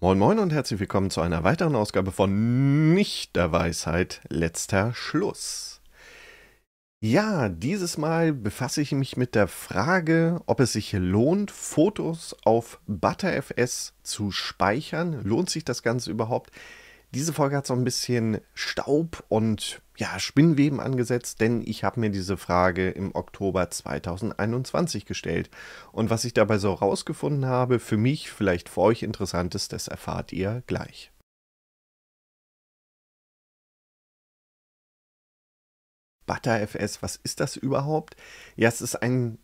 Moin Moin und herzlich willkommen zu einer weiteren Ausgabe von Nicht der Weisheit letzter Schluss. Ja, dieses Mal befasse ich mich mit der Frage, ob es sich lohnt, Fotos auf ButterFS zu speichern. Lohnt sich das Ganze überhaupt? Diese Folge hat so ein bisschen Staub und ja, Spinnweben angesetzt, denn ich habe mir diese Frage im Oktober 2021 gestellt. Und was ich dabei so rausgefunden habe, für mich vielleicht für euch interessantes, das erfahrt ihr gleich. ButterFS, was ist das überhaupt? Ja, es ist ein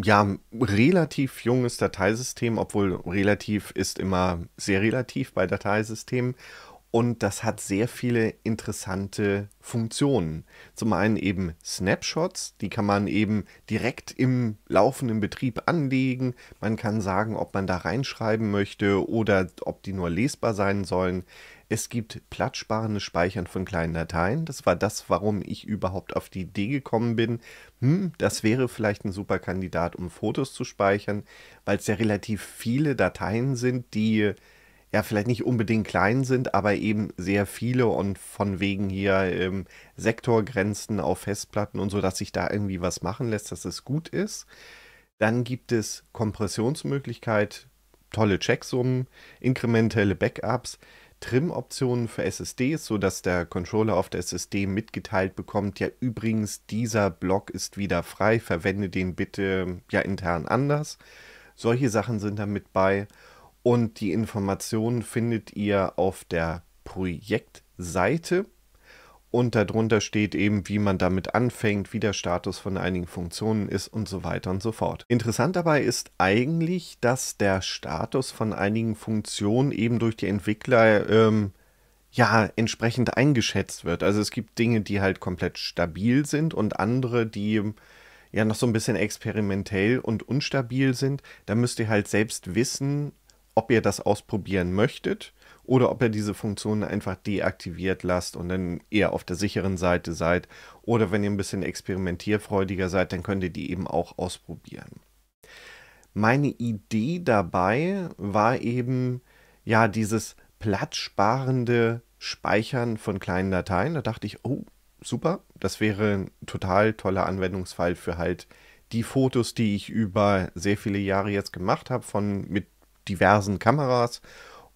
ja, relativ junges Dateisystem, obwohl relativ ist immer sehr relativ bei Dateisystemen und das hat sehr viele interessante Funktionen. Zum einen eben Snapshots, die kann man eben direkt im laufenden Betrieb anlegen. Man kann sagen, ob man da reinschreiben möchte oder ob die nur lesbar sein sollen. Es gibt platzsparendes Speichern von kleinen Dateien. Das war das, warum ich überhaupt auf die Idee gekommen bin. Hm, das wäre vielleicht ein super Kandidat, um Fotos zu speichern, weil es ja relativ viele Dateien sind, die ja, vielleicht nicht unbedingt klein sind, aber eben sehr viele und von wegen hier ähm, Sektorgrenzen auf Festplatten und so, dass sich da irgendwie was machen lässt, dass es gut ist. Dann gibt es Kompressionsmöglichkeit, tolle Checksummen, inkrementelle Backups, Trim-Optionen für SSDs, sodass der Controller auf der SSD mitgeteilt bekommt, ja übrigens, dieser Block ist wieder frei, verwende den bitte ja intern anders. Solche Sachen sind da mit bei. Und die Informationen findet ihr auf der Projektseite. Und darunter steht eben, wie man damit anfängt, wie der Status von einigen Funktionen ist und so weiter und so fort. Interessant dabei ist eigentlich, dass der Status von einigen Funktionen eben durch die Entwickler ähm, ja entsprechend eingeschätzt wird. Also es gibt Dinge, die halt komplett stabil sind und andere, die ja noch so ein bisschen experimentell und unstabil sind. Da müsst ihr halt selbst wissen ob ihr das ausprobieren möchtet oder ob ihr diese Funktion einfach deaktiviert lasst und dann eher auf der sicheren Seite seid. Oder wenn ihr ein bisschen experimentierfreudiger seid, dann könnt ihr die eben auch ausprobieren. Meine Idee dabei war eben ja dieses platzsparende Speichern von kleinen Dateien. Da dachte ich, oh, super, das wäre ein total toller Anwendungsfall für halt die Fotos, die ich über sehr viele Jahre jetzt gemacht habe, von mit diversen Kameras.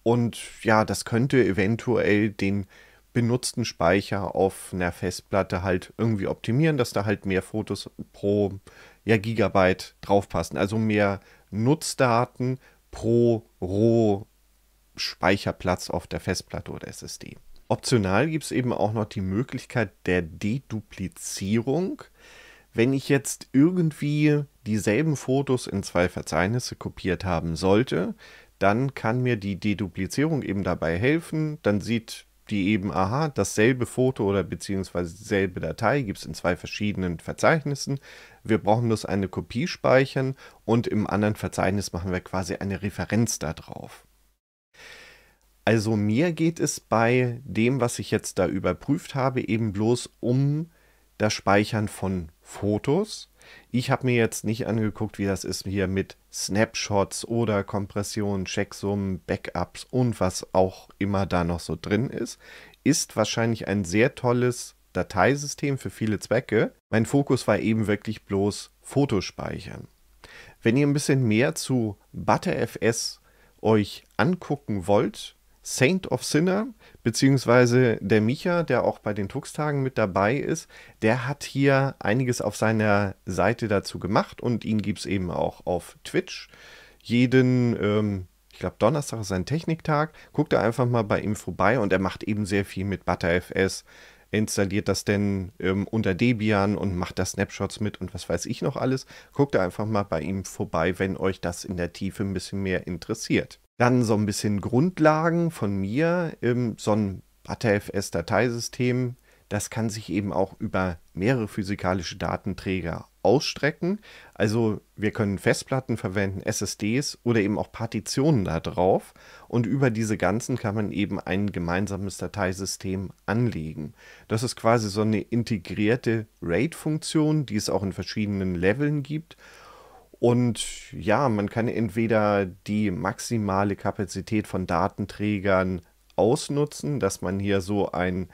Und ja, das könnte eventuell den benutzten Speicher auf einer Festplatte halt irgendwie optimieren, dass da halt mehr Fotos pro ja, Gigabyte draufpassen. Also mehr Nutzdaten pro Rohspeicherplatz auf der Festplatte oder SSD. Optional gibt es eben auch noch die Möglichkeit der Deduplizierung wenn ich jetzt irgendwie dieselben Fotos in zwei Verzeichnisse kopiert haben sollte, dann kann mir die Deduplizierung eben dabei helfen. Dann sieht die eben, aha, dasselbe Foto oder beziehungsweise dieselbe Datei gibt es in zwei verschiedenen Verzeichnissen. Wir brauchen bloß eine Kopie speichern und im anderen Verzeichnis machen wir quasi eine Referenz darauf. Also mir geht es bei dem, was ich jetzt da überprüft habe, eben bloß um das Speichern von Fotos. Ich habe mir jetzt nicht angeguckt, wie das ist hier mit Snapshots oder Kompressionen, Checksummen, Backups und was auch immer da noch so drin ist. Ist wahrscheinlich ein sehr tolles Dateisystem für viele Zwecke. Mein Fokus war eben wirklich bloß Fotospeichern. Wenn ihr ein bisschen mehr zu ButterFS euch angucken wollt, Saint of Sinner, beziehungsweise der Micha, der auch bei den tux mit dabei ist, der hat hier einiges auf seiner Seite dazu gemacht und ihn gibt es eben auch auf Twitch. Jeden, ähm, ich glaube, Donnerstag ist sein Techniktag. Guckt da einfach mal bei ihm vorbei und er macht eben sehr viel mit ButterFS. Installiert das denn ähm, unter Debian und macht da Snapshots mit und was weiß ich noch alles. Guckt da einfach mal bei ihm vorbei, wenn euch das in der Tiefe ein bisschen mehr interessiert. Dann so ein bisschen Grundlagen von mir, so ein ButterFS-Dateisystem, das kann sich eben auch über mehrere physikalische Datenträger ausstrecken. Also wir können Festplatten verwenden, SSDs oder eben auch Partitionen da drauf. Und über diese ganzen kann man eben ein gemeinsames Dateisystem anlegen. Das ist quasi so eine integrierte RAID-Funktion, die es auch in verschiedenen Leveln gibt und ja, man kann entweder die maximale Kapazität von Datenträgern ausnutzen, dass man hier so ein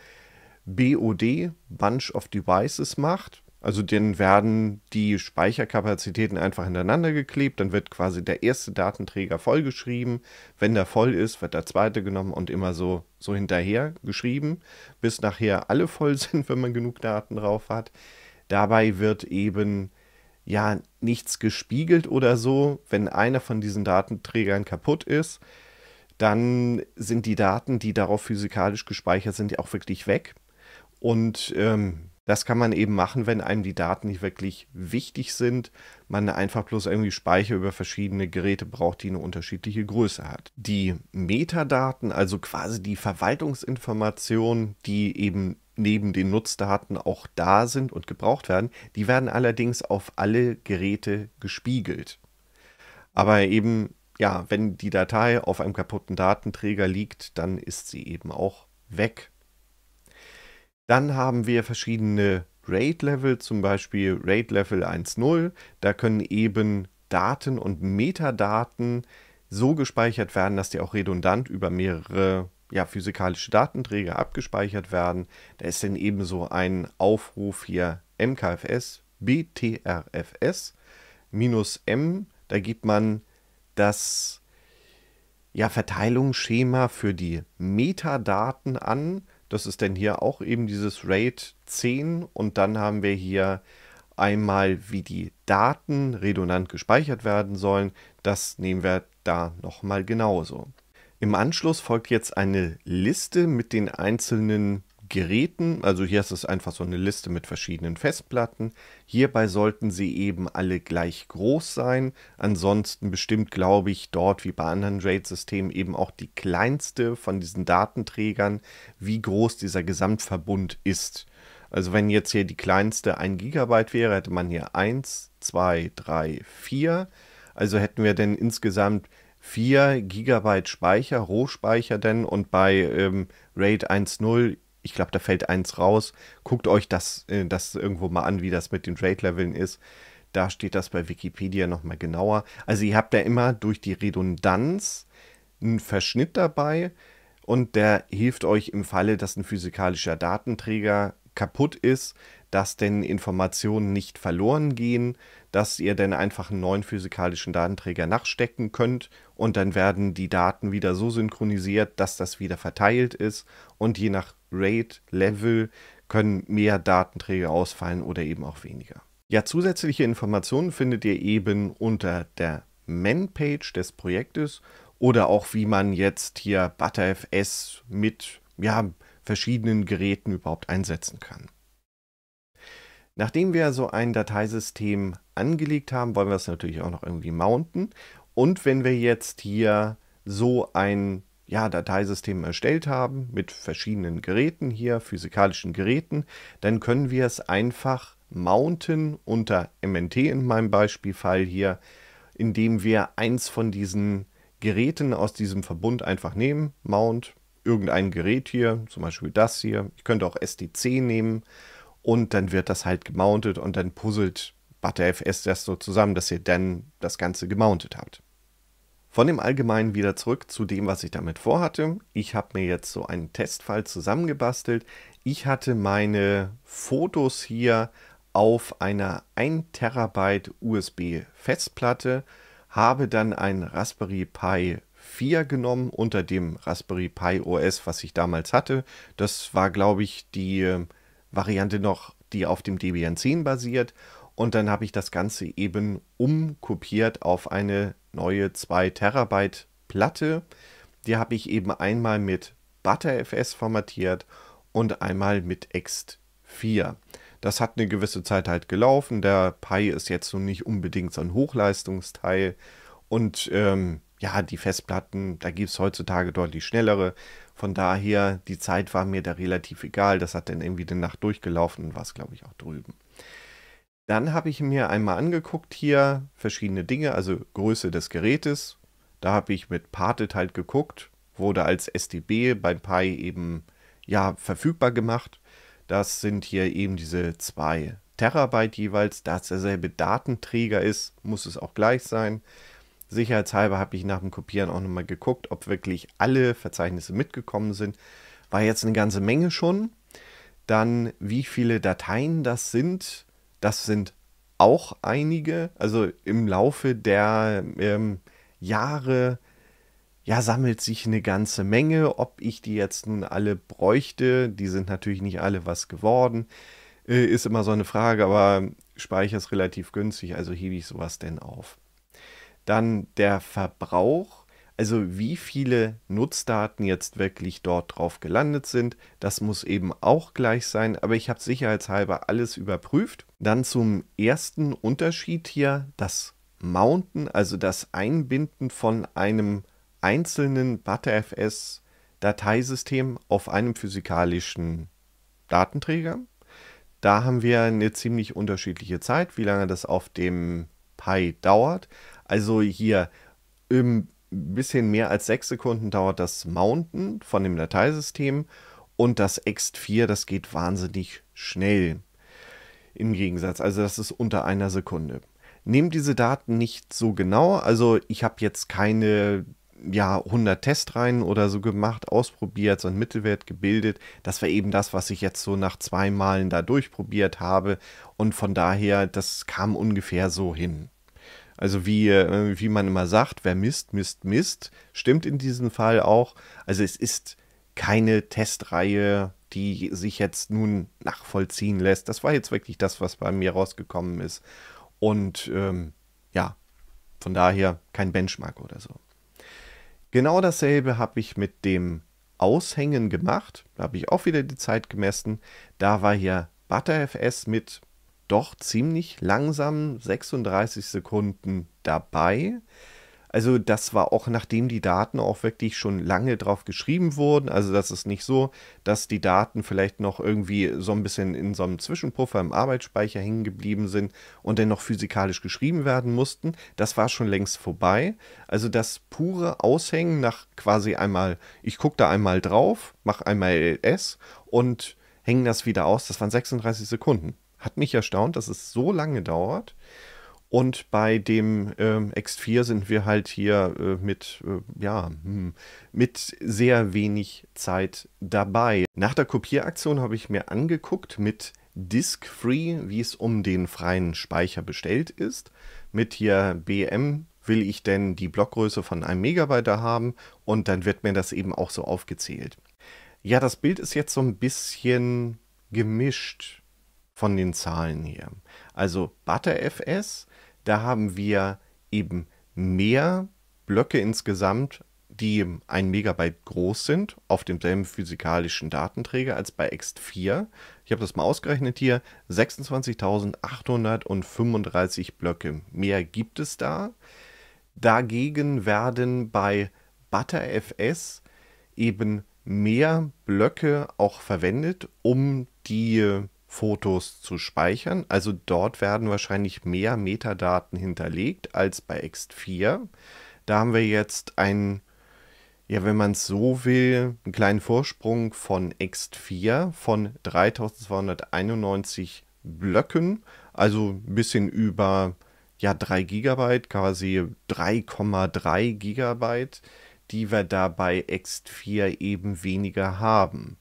BOD, Bunch of Devices, macht. Also dann werden die Speicherkapazitäten einfach hintereinander geklebt, dann wird quasi der erste Datenträger vollgeschrieben. Wenn der voll ist, wird der zweite genommen und immer so, so hinterher geschrieben, bis nachher alle voll sind, wenn man genug Daten drauf hat. Dabei wird eben ja nichts gespiegelt oder so. Wenn einer von diesen Datenträgern kaputt ist, dann sind die Daten, die darauf physikalisch gespeichert sind, auch wirklich weg. Und ähm, das kann man eben machen, wenn einem die Daten nicht wirklich wichtig sind, man einfach bloß irgendwie Speicher über verschiedene Geräte braucht, die eine unterschiedliche Größe hat. Die Metadaten, also quasi die Verwaltungsinformationen, die eben neben den Nutzdaten auch da sind und gebraucht werden, die werden allerdings auf alle Geräte gespiegelt. Aber eben, ja, wenn die Datei auf einem kaputten Datenträger liegt, dann ist sie eben auch weg. Dann haben wir verschiedene Rate-Level, zum Beispiel Rate-Level 1.0. Da können eben Daten und Metadaten so gespeichert werden, dass die auch redundant über mehrere ja, physikalische Datenträger abgespeichert werden. Da ist dann eben so ein Aufruf hier MKFS BTRFS minus M. Da gibt man das ja, Verteilungsschema für die Metadaten an. Das ist denn hier auch eben dieses RAID 10 und dann haben wir hier einmal, wie die Daten redundant gespeichert werden sollen. Das nehmen wir da nochmal genauso. Im Anschluss folgt jetzt eine Liste mit den einzelnen Geräten. Also hier ist es einfach so eine Liste mit verschiedenen Festplatten. Hierbei sollten sie eben alle gleich groß sein. Ansonsten bestimmt, glaube ich, dort wie bei anderen RAID-Systemen eben auch die kleinste von diesen Datenträgern, wie groß dieser Gesamtverbund ist. Also wenn jetzt hier die kleinste 1 GB wäre, hätte man hier 1, 2, 3, 4. Also hätten wir denn insgesamt 4 GB Speicher, Rohspeicher denn und bei ähm, RAID 1.0 ich glaube, da fällt eins raus. Guckt euch das, äh, das irgendwo mal an, wie das mit den trade leveln ist. Da steht das bei Wikipedia nochmal genauer. Also ihr habt da immer durch die Redundanz einen Verschnitt dabei und der hilft euch im Falle, dass ein physikalischer Datenträger kaputt ist, dass denn Informationen nicht verloren gehen, dass ihr dann einfach einen neuen physikalischen Datenträger nachstecken könnt und dann werden die Daten wieder so synchronisiert, dass das wieder verteilt ist und je nach Rate, Level können mehr Datenträger ausfallen oder eben auch weniger. Ja, zusätzliche Informationen findet ihr eben unter der Man-Page des Projektes oder auch wie man jetzt hier ButterFS mit ja, verschiedenen Geräten überhaupt einsetzen kann. Nachdem wir so ein Dateisystem angelegt haben, wollen wir es natürlich auch noch irgendwie mounten. Und wenn wir jetzt hier so ein ja, Dateisystem erstellt haben mit verschiedenen Geräten hier, physikalischen Geräten, dann können wir es einfach mounten unter MNT in meinem Beispielfall hier, indem wir eins von diesen Geräten aus diesem Verbund einfach nehmen, mount irgendein Gerät hier, zum Beispiel das hier. Ich könnte auch SDC nehmen und dann wird das halt gemountet und dann puzzelt ButterFS das so zusammen, dass ihr dann das Ganze gemountet habt. Von dem Allgemeinen wieder zurück zu dem, was ich damit vorhatte. Ich habe mir jetzt so einen Testfall zusammengebastelt. Ich hatte meine Fotos hier auf einer 1 Terabyte USB-Festplatte, habe dann ein Raspberry Pi 4 genommen unter dem Raspberry Pi OS, was ich damals hatte. Das war, glaube ich, die ähm, Variante noch, die auf dem Debian 10 basiert. Und dann habe ich das Ganze eben umkopiert auf eine neue 2 Terabyte Platte. Die habe ich eben einmal mit ButterFS formatiert und einmal mit Ext4. Das hat eine gewisse Zeit halt gelaufen. Der Pi ist jetzt nun nicht unbedingt so ein Hochleistungsteil. Und ähm, ja, die Festplatten, da gibt es heutzutage deutlich schnellere. Von daher, die Zeit war mir da relativ egal. Das hat dann irgendwie die Nacht durchgelaufen und war es, glaube ich, auch drüben. Dann habe ich mir einmal angeguckt hier verschiedene Dinge, also Größe des Gerätes. Da habe ich mit Partit halt geguckt, wurde als SDB beim Pi eben ja verfügbar gemacht. Das sind hier eben diese zwei Terabyte jeweils. Da es derselbe Datenträger ist, muss es auch gleich sein. Sicherheitshalber habe ich nach dem Kopieren auch nochmal geguckt, ob wirklich alle Verzeichnisse mitgekommen sind. War jetzt eine ganze Menge schon. Dann, wie viele Dateien das sind, das sind auch einige. Also im Laufe der ähm, Jahre ja, sammelt sich eine ganze Menge. Ob ich die jetzt nun alle bräuchte, die sind natürlich nicht alle was geworden, äh, ist immer so eine Frage, aber Speicher ist relativ günstig, also hebe ich sowas denn auf. Dann der Verbrauch, also wie viele Nutzdaten jetzt wirklich dort drauf gelandet sind. Das muss eben auch gleich sein, aber ich habe sicherheitshalber alles überprüft. Dann zum ersten Unterschied hier, das Mounten, also das Einbinden von einem einzelnen ButterFS Dateisystem auf einem physikalischen Datenträger. Da haben wir eine ziemlich unterschiedliche Zeit, wie lange das auf dem Pi dauert. Also hier ein ähm, bisschen mehr als sechs Sekunden dauert das Mountain von dem Dateisystem und das Ext4, das geht wahnsinnig schnell. Im Gegensatz, also das ist unter einer Sekunde. Nehmt diese Daten nicht so genau, also ich habe jetzt keine ja, 100 Testreihen oder so gemacht, ausprobiert, so einen Mittelwert gebildet. Das war eben das, was ich jetzt so nach zwei Malen da durchprobiert habe. Und von daher, das kam ungefähr so hin. Also wie, äh, wie man immer sagt, wer misst, misst, misst, stimmt in diesem Fall auch. Also es ist keine Testreihe, die sich jetzt nun nachvollziehen lässt. Das war jetzt wirklich das, was bei mir rausgekommen ist. Und ähm, ja, von daher kein Benchmark oder so. Genau dasselbe habe ich mit dem Aushängen gemacht. Da habe ich auch wieder die Zeit gemessen. Da war hier ButterFS mit doch ziemlich langsam, 36 Sekunden dabei. Also das war auch nachdem die Daten auch wirklich schon lange drauf geschrieben wurden. Also das ist nicht so, dass die Daten vielleicht noch irgendwie so ein bisschen in so einem Zwischenpuffer im Arbeitsspeicher hängen geblieben sind und dann noch physikalisch geschrieben werden mussten. Das war schon längst vorbei. Also das pure Aushängen nach quasi einmal, ich gucke da einmal drauf, mache einmal LS und hänge das wieder aus, das waren 36 Sekunden. Hat mich erstaunt, dass es so lange dauert. Und bei dem ähm, X4 sind wir halt hier äh, mit, äh, ja, hm, mit sehr wenig Zeit dabei. Nach der Kopieraktion habe ich mir angeguckt mit Disk Free, wie es um den freien Speicher bestellt ist. Mit hier BM will ich denn die Blockgröße von einem Megabyte haben und dann wird mir das eben auch so aufgezählt. Ja, das Bild ist jetzt so ein bisschen gemischt von den Zahlen hier. Also ButterFS, da haben wir eben mehr Blöcke insgesamt, die ein Megabyte groß sind, auf demselben physikalischen Datenträger als bei Ext4. Ich habe das mal ausgerechnet hier, 26.835 Blöcke. Mehr gibt es da. Dagegen werden bei ButterFS eben mehr Blöcke auch verwendet, um die Fotos zu speichern. Also dort werden wahrscheinlich mehr Metadaten hinterlegt als bei X4. Da haben wir jetzt einen, ja, wenn man es so will, einen kleinen Vorsprung von X4 von 3291 Blöcken, also ein bisschen über ja, 3 GB, quasi 3,3 GB, die wir da bei X4 eben weniger haben.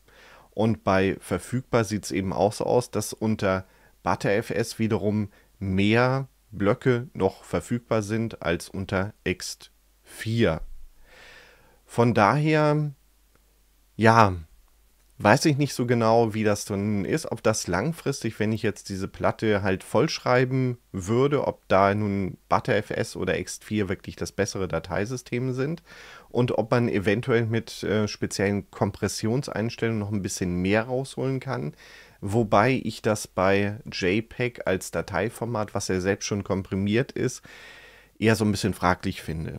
Und bei verfügbar sieht es eben auch so aus, dass unter ButterFS wiederum mehr Blöcke noch verfügbar sind als unter ext4. Von daher, ja, weiß ich nicht so genau, wie das dann ist, ob das langfristig, wenn ich jetzt diese Platte halt vollschreiben würde, ob da nun ButterFS oder X4 wirklich das bessere Dateisystem sind und ob man eventuell mit äh, speziellen Kompressionseinstellungen noch ein bisschen mehr rausholen kann. Wobei ich das bei JPEG als Dateiformat, was ja selbst schon komprimiert ist, eher so ein bisschen fraglich finde.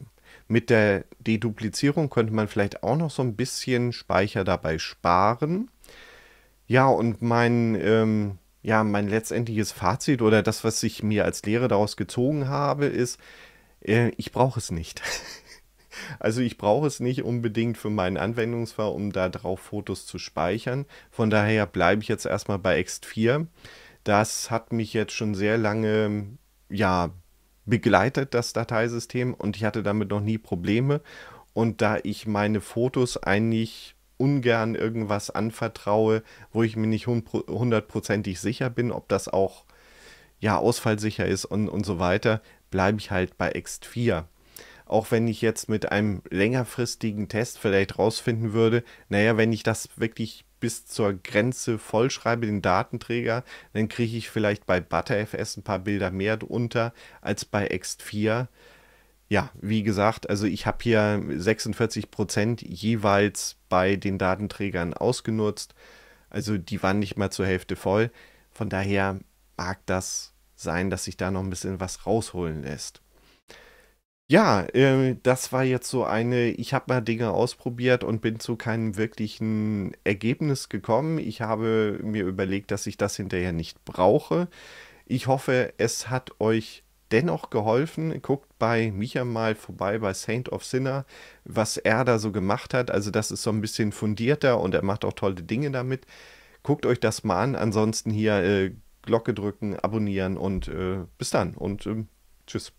Mit der Deduplizierung könnte man vielleicht auch noch so ein bisschen Speicher dabei sparen. Ja, und mein, ähm, ja, mein letztendliches Fazit oder das, was ich mir als Lehre daraus gezogen habe, ist, äh, ich brauche es nicht. Also ich brauche es nicht unbedingt für meinen Anwendungsfall, um da drauf Fotos zu speichern. Von daher bleibe ich jetzt erstmal bei Ext4. Das hat mich jetzt schon sehr lange ja, begleitet das Dateisystem und ich hatte damit noch nie Probleme. Und da ich meine Fotos eigentlich ungern irgendwas anvertraue, wo ich mir nicht hundertprozentig sicher bin, ob das auch ja ausfallsicher ist und, und so weiter, bleibe ich halt bei X4. Auch wenn ich jetzt mit einem längerfristigen Test vielleicht rausfinden würde, naja, wenn ich das wirklich bis zur Grenze vollschreibe, den Datenträger, dann kriege ich vielleicht bei ButterFS ein paar Bilder mehr unter als bei ext 4 Ja, wie gesagt, also ich habe hier 46% Prozent jeweils bei den Datenträgern ausgenutzt. Also die waren nicht mal zur Hälfte voll. Von daher mag das sein, dass sich da noch ein bisschen was rausholen lässt. Ja, äh, das war jetzt so eine, ich habe mal Dinge ausprobiert und bin zu keinem wirklichen Ergebnis gekommen. Ich habe mir überlegt, dass ich das hinterher nicht brauche. Ich hoffe, es hat euch dennoch geholfen. Guckt bei Micha mal vorbei, bei Saint of Sinner, was er da so gemacht hat. Also das ist so ein bisschen fundierter und er macht auch tolle Dinge damit. Guckt euch das mal an. Ansonsten hier äh, Glocke drücken, abonnieren und äh, bis dann und ähm, tschüss.